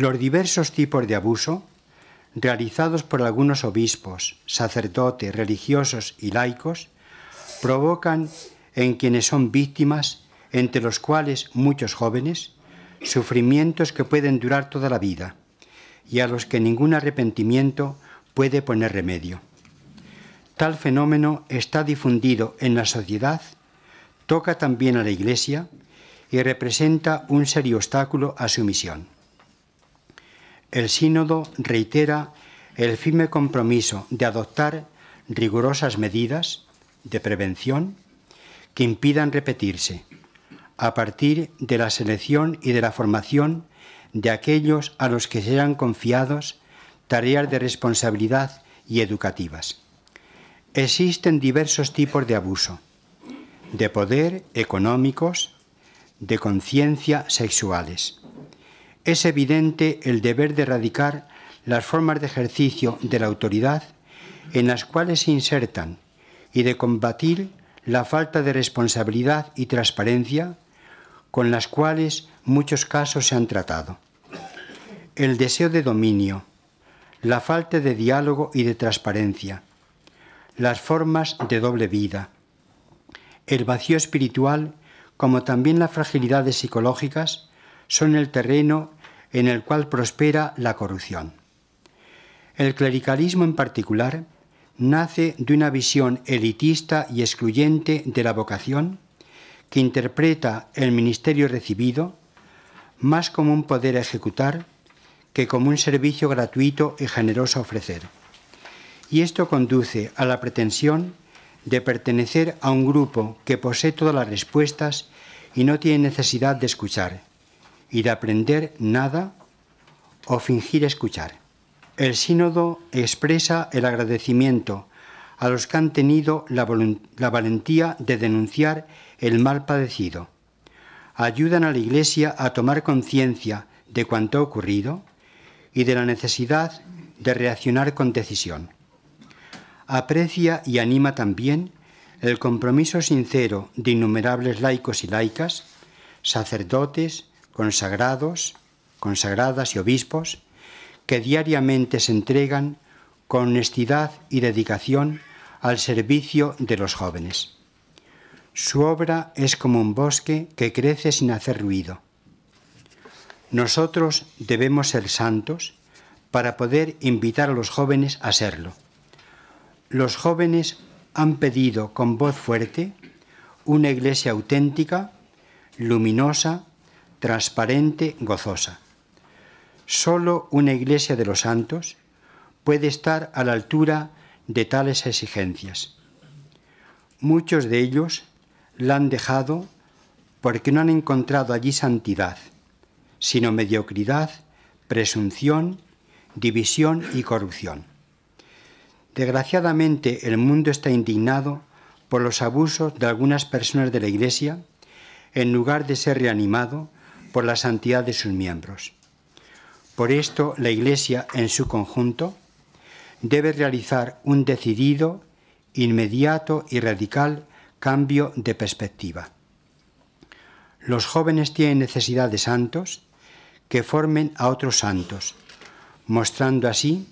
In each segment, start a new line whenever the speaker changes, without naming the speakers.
los diversos tipos de abuso realizados por algunos obispos, sacerdotes, religiosos y laicos provocan en quienes son víctimas, entre los cuales muchos jóvenes, sufrimientos que pueden durar toda la vida y a los que ningún arrepentimiento puede poner remedio. Tal fenómeno está difundido en la sociedad, toca también a la Iglesia y representa un serio obstáculo a su misión el sínodo reitera el firme compromiso de adoptar rigurosas medidas de prevención que impidan repetirse, a partir de la selección y de la formación de aquellos a los que sean confiados tareas de responsabilidad y educativas. Existen diversos tipos de abuso, de poder económicos, de conciencia sexuales es evidente el deber de erradicar las formas de ejercicio de la autoridad en las cuales se insertan y de combatir la falta de responsabilidad y transparencia con las cuales muchos casos se han tratado. El deseo de dominio, la falta de diálogo y de transparencia, las formas de doble vida, el vacío espiritual como también las fragilidades psicológicas son el terreno en el cual prospera la corrupción. El clericalismo en particular nace de una visión elitista y excluyente de la vocación que interpreta el ministerio recibido más como un poder a ejecutar que como un servicio gratuito y generoso a ofrecer. Y esto conduce a la pretensión de pertenecer a un grupo que posee todas las respuestas y no tiene necesidad de escuchar, y de aprender nada o fingir escuchar. El sínodo expresa el agradecimiento a los que han tenido la, valentía de denunciar el mal padecido. Ayudan a la Iglesia a tomar conciencia de cuanto ha ocurrido y de la necesidad de reaccionar con decisión. Aprecia y anima también el compromiso sincero de innumerables laicos y laicas, sacerdotes, consagrados, consagradas y obispos, que diariamente se entregan con honestidad y dedicación al servicio de los jóvenes. Su obra es como un bosque que crece sin hacer ruido. Nosotros debemos ser santos para poder invitar a los jóvenes a serlo. Los jóvenes han pedido con voz fuerte una iglesia auténtica, luminosa, transparente, gozosa. Solo una iglesia de los santos puede estar a la altura de tales exigencias. Muchos de ellos la han dejado porque no han encontrado allí santidad, sino mediocridad, presunción, división y corrupción. Desgraciadamente el mundo está indignado por los abusos de algunas personas de la Iglesia, en lugar de ser reanimado, por la santidad de sus miembros. Por esto, la Iglesia en su conjunto debe realizar un decidido, inmediato y radical cambio de perspectiva. Los jóvenes tienen necesidad de santos que formen a otros santos, mostrando así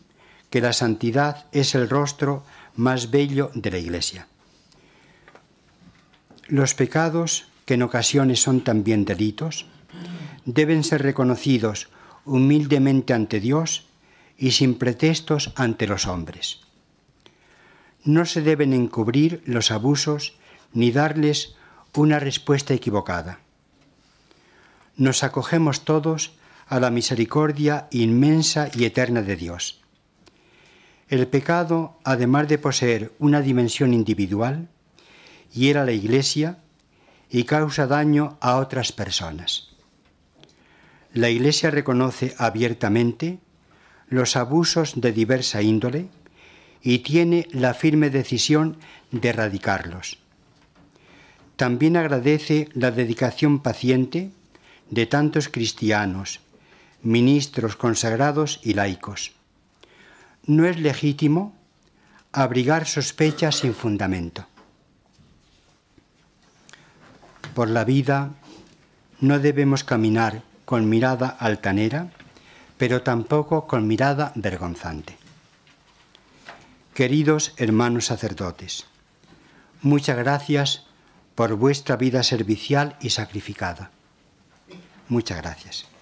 que la santidad es el rostro más bello de la Iglesia. Los pecados, que en ocasiones son también delitos, deben ser reconocidos humildemente ante Dios y sin pretextos ante los hombres. No se deben encubrir los abusos ni darles una respuesta equivocada. Nos acogemos todos a la misericordia inmensa y eterna de Dios. El pecado, además de poseer una dimensión individual, hiera la Iglesia y causa daño a otras personas la Iglesia reconoce abiertamente los abusos de diversa índole y tiene la firme decisión de erradicarlos. También agradece la dedicación paciente de tantos cristianos, ministros consagrados y laicos. No es legítimo abrigar sospechas sin fundamento. Por la vida no debemos caminar con mirada altanera, pero tampoco con mirada vergonzante. Queridos hermanos sacerdotes, muchas gracias por vuestra vida servicial y sacrificada. Muchas gracias.